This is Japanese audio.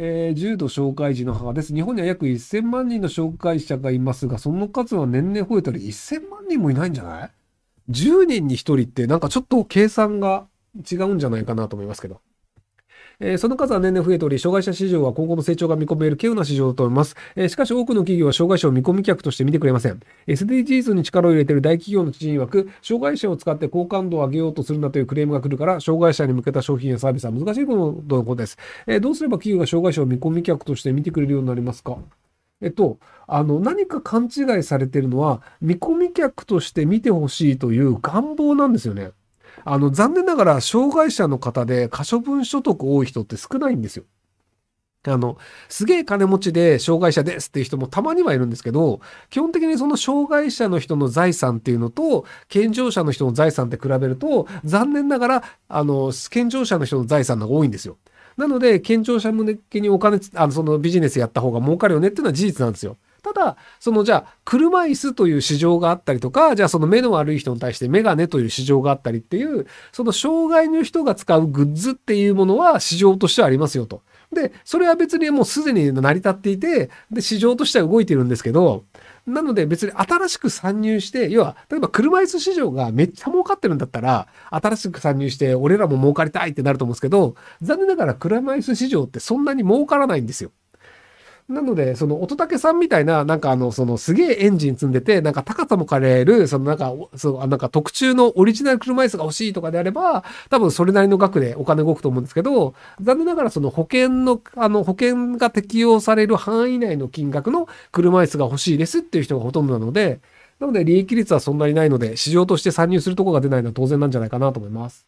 えー、重度障害児の母です。日本には約1000万人の障害者がいますが、その数は年々増えたり、1000万人もいないんじゃない ?10 人に1人って、なんかちょっと計算が違うんじゃないかなと思いますけど。えー、その数は年々増えており、障害者市場は今後も成長が見込める稀有な市場だと思います。えー、しかし多くの企業は障害者を見込み客として見てくれません。SDGs に力を入れている大企業の知人枠、障害者を使って好感度を上げようとするなというクレームが来るから、障害者に向けた商品やサービスは難しいことのことです。えー、どうすれば企業が障害者を見込み客として見てくれるようになりますかえっと、あの、何か勘違いされてるのは、見込み客として見てほしいという願望なんですよね。あの、残念ながら、障害者の方で可処分所得多い人って少ないんですよ。あの、すげえ金持ちで障害者ですっていう人もたまにはいるんですけど、基本的にその障害者の人の財産っていうのと、健常者の人の財産って比べると、残念ながら、あの、健常者の人の財産の方が多いんですよ。なので、健常者向けにお金、あの、そのビジネスやった方が儲かるよねっていうのは事実なんですよ。ただ、そのじゃあ、車椅子という市場があったりとか、じゃあその目の悪い人に対してメガネという市場があったりっていう、その障害の人が使うグッズっていうものは市場としてはありますよと。で、それは別にもうすでに成り立っていて、で、市場としては動いてるんですけど、なので別に新しく参入して、要は、例えば車椅子市場がめっちゃ儲かってるんだったら、新しく参入して、俺らも儲かりたいってなると思うんですけど、残念ながら車椅子市場ってそんなに儲からないんですよ。なので、その、乙武さんみたいな、なんかあの、その、すげえエンジン積んでて、なんか高さも変える、その、なんか、そう、なんか特注のオリジナル車椅子が欲しいとかであれば、多分それなりの額でお金動くと思うんですけど、残念ながらその保険の、あの、保険が適用される範囲内の金額の車椅子が欲しいですっていう人がほとんどなので、なので利益率はそんなにないので、市場として参入するとこが出ないのは当然なんじゃないかなと思います。